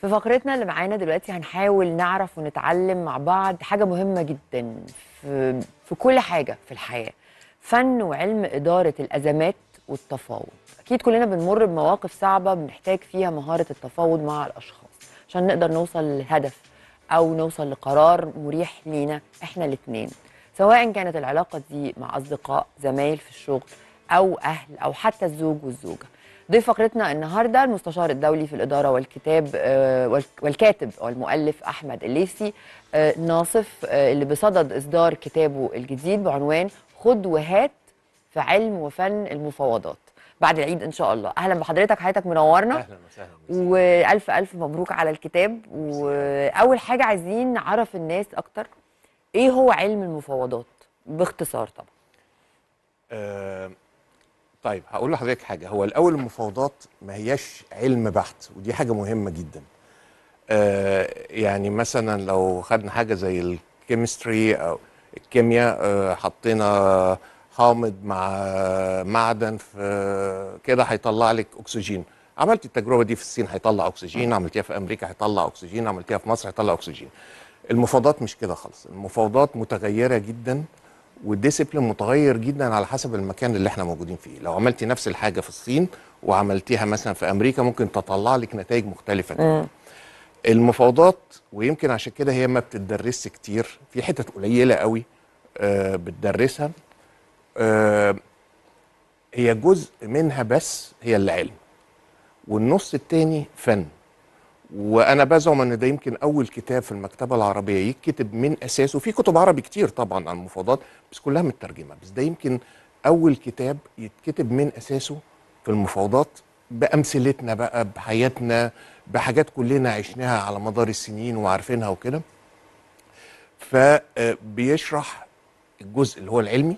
في فقرتنا اللي معانا دلوقتي هنحاول نعرف ونتعلم مع بعض حاجة مهمة جدا في, في كل حاجة في الحياة فن وعلم إدارة الأزمات والتفاوض أكيد كلنا بنمر بمواقف صعبة بنحتاج فيها مهارة التفاوض مع الأشخاص عشان نقدر نوصل لهدف أو نوصل لقرار مريح لينا إحنا الاثنين سواء كانت العلاقة دي مع أصدقاء زمايل في الشغل أو أهل أو حتى الزوج والزوجة ضيف فقرتنا النهارده المستشار الدولي في الاداره والكتاب آه، والكاتب والمؤلف احمد الليسي آه، ناصف آه، اللي بصدد اصدار كتابه الجديد بعنوان خد وهات في علم وفن المفاوضات بعد العيد ان شاء الله اهلا بحضرتك حضرتك منورنا اهلا وسهلا والف الف مبروك على الكتاب واول حاجه عايزين نعرف الناس اكتر ايه هو علم المفاوضات باختصار طبعا طيب هقول لحضرتك حاجه هو الاول المفاوضات ما هياش علم بحت ودي حاجه مهمه جدا آه يعني مثلا لو خدنا حاجه زي الكيمستري او الكيمياء آه حطينا حامض مع معدن في كده هيطلع لك اكسجين عملت التجربه دي في الصين هيطلع اكسجين عملتيها في امريكا هيطلع اكسجين عملتيها في مصر هيطلع اكسجين المفاوضات مش كده خالص المفاوضات متغيره جدا والديسيبلين متغير جدا على حسب المكان اللي احنا موجودين فيه لو عملتي نفس الحاجه في الصين وعملتيها مثلا في امريكا ممكن تطلع لك نتائج مختلفه كده. المفاوضات ويمكن عشان كده هي ما بتدرسش كتير في حتت قليله قوي آه، بتدرسها آه، هي جزء منها بس هي العلم والنص التاني فن وانا بزعم ان ده يمكن اول كتاب في المكتبه العربيه يتكتب من اساسه في كتب عربي كتير طبعا عن المفاوضات بس كلها مترجمه بس ده يمكن اول كتاب يتكتب من اساسه في المفاوضات بامثلتنا بقى بحياتنا بحاجات كلنا عشناها على مدار السنين وعارفينها وكده فبيشرح آه، الجزء اللي هو العلمي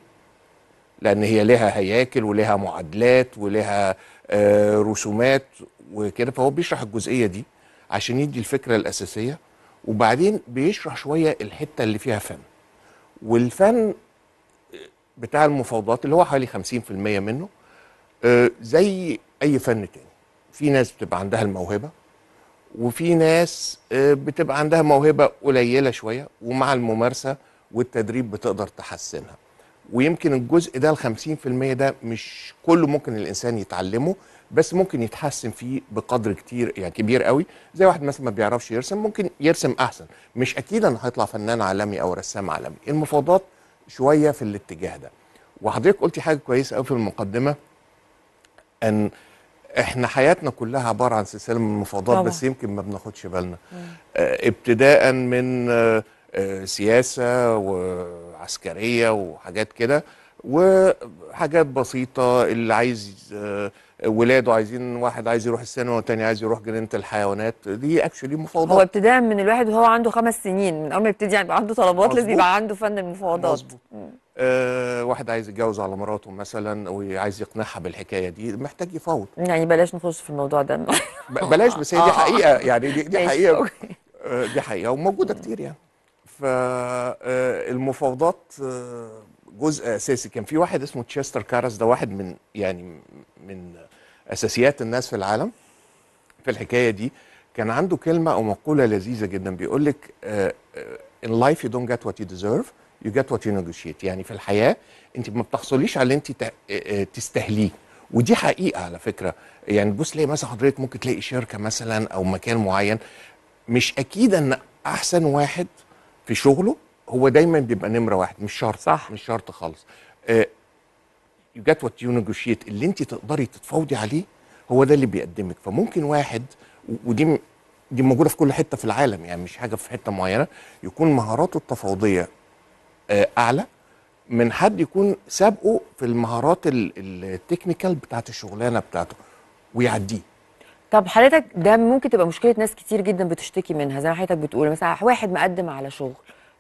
لان هي لها هياكل ولها معادلات ولها آه، رسومات وكده فهو بيشرح الجزئيه دي عشان يدي الفكره الاساسيه وبعدين بيشرح شويه الحته اللي فيها فن والفن آه، بتاع المفاوضات اللي هو حوالي 50% منه آه، زي اي فن تاني في ناس بتبقى عندها الموهبه وفي ناس آه، بتبقى عندها موهبه قليله شويه ومع الممارسه والتدريب بتقدر تحسنها ويمكن الجزء ده ال 50% ده مش كله ممكن الانسان يتعلمه بس ممكن يتحسن فيه بقدر كتير يعني كبير قوي زي واحد مثلا ما بيعرفش يرسم ممكن يرسم احسن مش اكيد انا هيطلع فنان عالمي او رسام عالمي المفاوضات شويه في الاتجاه ده وحضرتك قلتي حاجه كويسه قوي في المقدمه ان احنا حياتنا كلها عباره عن سلسله من المفاوضات طبعا. بس يمكن ما بناخدش بالنا آه ابتداء من آه،, آه سياسه وعسكريه وحاجات كده وحاجات بسيطه اللي عايز آه ولاده عايزين واحد عايز يروح السينما والتاني عايز يروح جنينه الحيوانات دي اكشولي مفاوضات هو ابتداء من الواحد وهو عنده خمس سنين من اول ما يبتدي يعني عنده طلبات لازم يبقى عنده فن المفاوضات مظبوط آه واحد عايز يتجوز على مراته مثلا وعايز يقنعها بالحكايه دي محتاج يفاوض يعني بلاش نخش في الموضوع ده بلاش بس هي دي آه، آه. حقيقه يعني دي, دي حقيقه آه، دي حقيقه وموجوده كتير يعني فالمفاوضات جزء اساسي كان في واحد اسمه تشستر كارس ده واحد من يعني من اساسيات الناس في العالم في الحكايه دي كان عنده كلمه او مقوله لذيذه جدا بيقول لك آه، آه، in life you don't get what you deserve you get what you negotiate يعني في الحياه انت ما بتحصليش على اللي انت آه، تستهليه ودي حقيقه على فكره يعني بص ليه مثلا حضرتك ممكن تلاقي شركه مثلا او مكان معين مش اكيد ان احسن واحد في شغله هو دايما بيبقى نمره واحد مش شرط صح مش شرط خالص يو جت وات يو نيجوشيت اللي انت تقدري تتفاوضي عليه هو ده اللي بيقدمك فممكن واحد ودي دي موجوده في كل حته في العالم يعني مش حاجه في حته معينه يكون مهاراته التفاوضيه آه، اعلى من حد يكون سابقه في المهارات التكنيكال بتاعه الشغلانه بتاعته ويعديه طب حضرتك ده ممكن تبقى مشكله ناس كتير جدا بتشتكي منها زي ما حضرتك بتقول مثلا واحد مقدم على شغل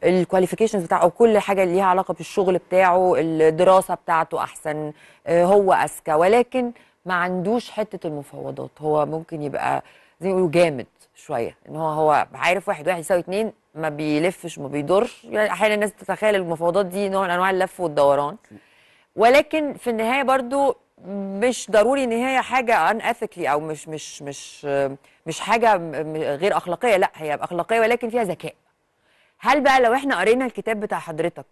الكواليفيكيشنز بتاعه او كل حاجه ليها علاقه بالشغل بتاعه الدراسه بتاعته احسن آه، هو اذكى ولكن ما عندوش حته المفاوضات هو ممكن يبقى زي يقولوا جامد شويه ان هو هو عارف واحد واحد يساوي اتنين ما بيلفش ما بيدورش يعني احيانا الناس تتخيل المفاوضات دي نوع من انواع اللف والدوران ولكن في النهايه برضو مش ضروري ان هي حاجه ان اثيكلي او مش مش مش مش حاجه غير اخلاقيه لا هي اخلاقيه ولكن فيها ذكاء هل بقى لو احنا قرينا الكتاب بتاع حضرتك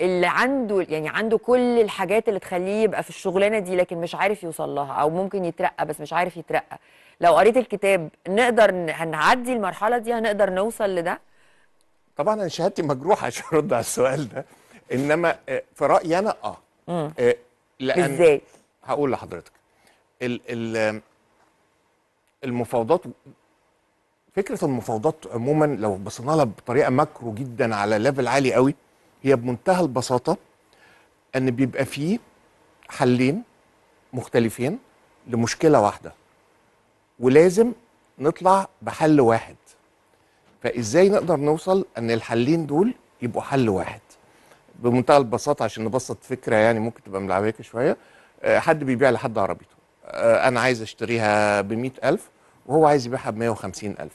اللي عنده يعني عنده كل الحاجات اللي تخليه يبقى في الشغلانه دي لكن مش عارف يوصل لها او ممكن يترقى بس مش عارف يترقى لو قريت الكتاب نقدر هنعدي المرحله دي هنقدر نوصل لده طبعا انا شهادتي مجروحه عشان ارد على السؤال ده انما آه، في رايي انا اه إيه لان ازاي هقول لحضرتك المفاوضات فكره المفاوضات عموما لو بصينا لها بطريقه ماكرو جدا على ليفل عالي قوي هي بمنتهى البساطه ان بيبقى فيه حلين مختلفين لمشكله واحده ولازم نطلع بحل واحد فازاي نقدر نوصل ان الحلين دول يبقوا حل واحد بمنتهى البساطه عشان نبسط فكره يعني ممكن تبقى ملعبيك شويه آه، حد بيبيع لحد عربيته آه، انا عايز اشتريها ب ألف وهو عايز يبيعها ب 150000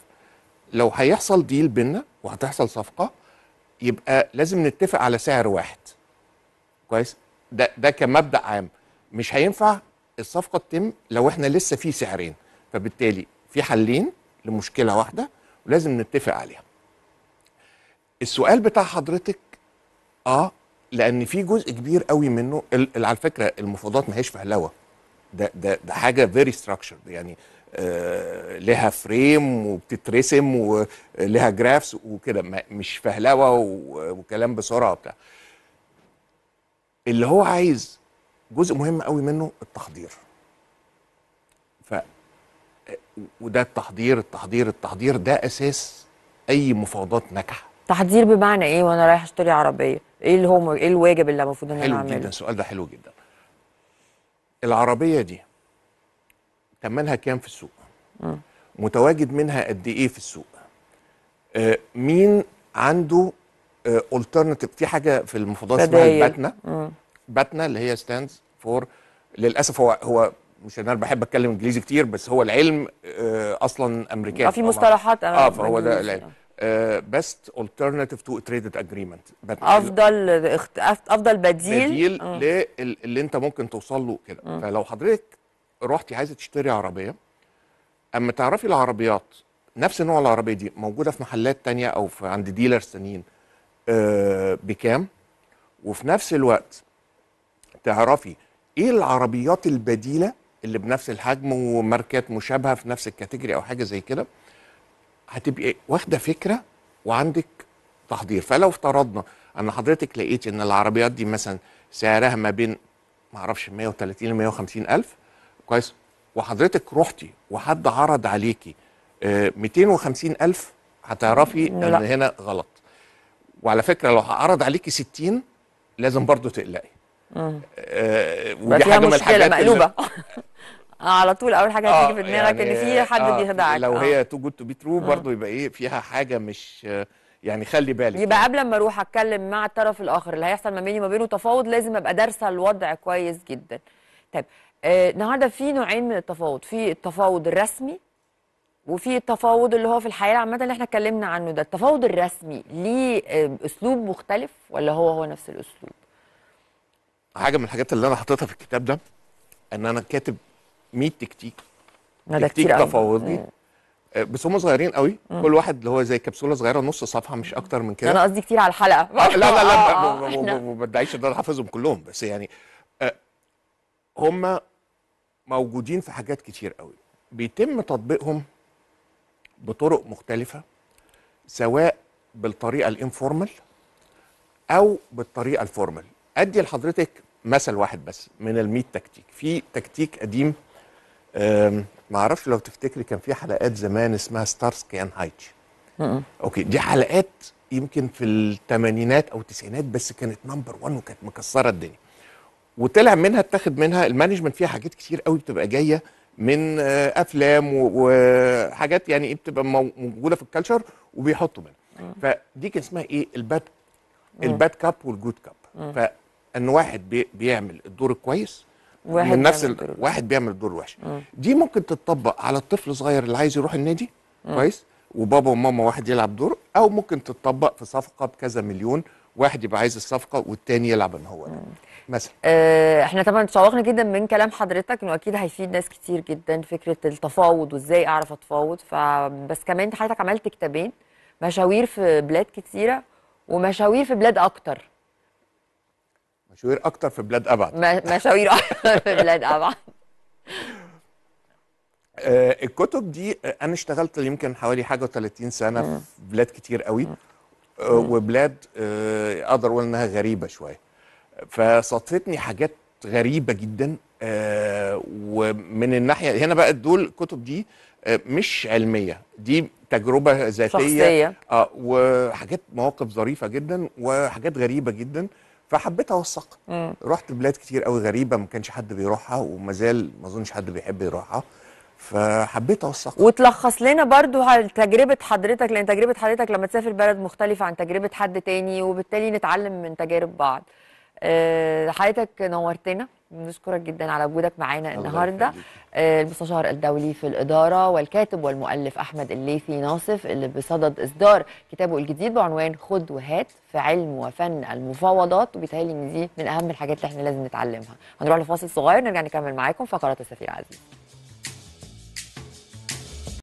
لو هيحصل ديل بينا وهتحصل صفقه يبقى لازم نتفق على سعر واحد كويس ده ده كمبدا عام مش هينفع الصفقه تتم لو احنا لسه في سعرين فبالتالي في حلين لمشكله واحده ولازم نتفق عليها السؤال بتاع حضرتك اه لان في جزء كبير قوي منه على فكره المفاوضات ما هيش فهلوه ده ده ده حاجه فيري ستراكشر يعني آه، لها فريم وبتترسم ولها آه، جرافس وكده مش فهلوه وكلام بسرعه وبتاع اللي هو عايز جزء مهم قوي منه التحضير ف آه، وده التحضير التحضير التحضير ده اساس اي مفاوضات ناجحه تحضير بمعنى ايه وانا رايح اشتري عربيه ايه اللي هو ايه الواجب اللي المفروض ان انا اعمله حلو جدا السؤال ده حلو جدا العربيه دي منها كام في السوق متواجد منها قد ايه في السوق آه مين عنده آه في حاجه في المفاضله اسمها الباتنا باتنا اللي هي ستاندز فور للاسف هو هو مش انا بحب اتكلم انجليزي كتير بس هو العلم آه اصلا امريكاني اه في مصطلحات اه فهو ده العلم بيست الترناتيف تو تريدد اجريمنت افضل افضل بديل بديل للي انت ممكن توصل له كده فلو حضرتك رحتي عايزه تشتري عربيه اما تعرفي العربيات نفس نوع العربيه دي موجوده في محلات تانية او في عند ديلرز تانيين آه، بكام وفي نفس الوقت تعرفي ايه العربيات البديله اللي بنفس الحجم وماركات مشابهه في نفس الكاتيجوري او حاجه زي كده هتبقي واخده فكره وعندك تحضير فلو افترضنا ان حضرتك لقيت ان العربيات دي مثلا سعرها ما بين معرفش 130 ل 150 الف كويس وحضرتك رحتي وحد عرض عليكي 250 آه، ألف هتعرفي ان هنا غلط وعلى فكره لو عرض عليكي 60 لازم برضو تقلقي آه ودي حاجه من الحاجات مقلوبه على طول اول حاجه هتيجي في آه، دماغك يعني ان في حد آه بيخدعك لو آه. هي تو جود تو بي ترو برضه يبقى ايه فيها حاجه مش يعني خلي بالك يبقى يعني. قبل ما اروح اتكلم مع الطرف الاخر اللي هيحصل ما بيني وما بينه تفاوض لازم ابقى دارسه الوضع كويس جدا طيب آه، النهارده في نوعين من التفاوض في التفاوض الرسمي وفي التفاوض اللي هو في الحياه العامه اللي احنا اتكلمنا عنه ده التفاوض الرسمي ليه آه، اسلوب مختلف ولا هو هو نفس الاسلوب حاجه من الحاجات اللي انا حطيتها في الكتاب ده ان انا كاتب 100 تكتيك تكتيك تفاوضي آه. بس هم صغيرين قوي مم. كل واحد اللي هو زي كبسوله صغيره نص صفحه مش اكتر من كده انا قصدي كتير على الحلقه لا لا لا ما بدعيش ان انا حافظهم كلهم بس يعني هم موجودين في حاجات كتير قوي بيتم تطبيقهم بطرق مختلفة سواء بالطريقة الانفورمال أو بالطريقة الفورمال أدي لحضرتك مثل واحد بس من الميت تكتيك في تكتيك قديم معرفش لو تفتكري كان في حلقات زمان اسمها ستارسكي اند هايتش اوكي دي حلقات يمكن في الثمانينات او التسعينات بس كانت نمبر 1 وكانت مكسره الدنيا وطلع منها اتاخد منها المانجمنت فيها حاجات كتير قوي بتبقى جايه من آه، افلام وحاجات يعني ايه بتبقى موجوده في الكالتشر وبيحطوا منها فدي كان اسمها ايه الباد الباد كاب والجود كاب فان واحد بيعمل الدور الكويس واحد من نفس واحد بيعمل الدور الوحش دي ممكن تتطبق على الطفل الصغير اللي عايز يروح النادي كويس وبابا وماما واحد يلعب دور او ممكن تتطبق في صفقه بكذا مليون واحد يبقى عايز الصفقه والتاني يلعب ان هو مثلا آه احنا طبعا تشوقنا جدا من كلام حضرتك انه اكيد هيفيد ناس كتير جدا فكره التفاوض وازاي اعرف اتفاوض فبس كمان حضرتك عملت كتابين مشاوير في بلاد كتيره ومشاوير في بلاد اكتر مشاوير اكتر في بلاد ابعد مشاوير اكتر في بلاد ابعد آه، الكتب دي آه، انا اشتغلت يمكن حوالي حاجه و30 سنه في بلاد كتير قوي آه، وبلاد آه، اقدر اقول انها غريبه شويه فصادفتني حاجات غريبه جدا آه، ومن الناحيه هنا بقى دول الكتب دي مش علميه دي تجربه ذاتيه شخصيه اه وحاجات مواقف ظريفه جدا وحاجات غريبه جدا فحبيت اوثقها رحت بلاد كتير قوي غريبه ما كانش حد بيروحها وما زال ما اظنش حد بيحب يروحها فحبيت اوثق وتلخص لنا برضو تجربه حضرتك لان تجربه حضرتك لما تسافر بلد مختلفه عن تجربه حد تاني وبالتالي نتعلم من تجارب بعض حياتك آه، حضرتك نورتنا بنشكرك جدا على وجودك معانا النهارده آه، المستشار الدولي في الاداره والكاتب والمؤلف احمد الليثي ناصف اللي بصدد اصدار كتابه الجديد بعنوان خد وهات في علم وفن المفاوضات وبيتهيألي ان دي من اهم الحاجات اللي احنا لازم نتعلمها هنروح لفاصل صغير نرجع نكمل معاكم فقرات السفير عزيز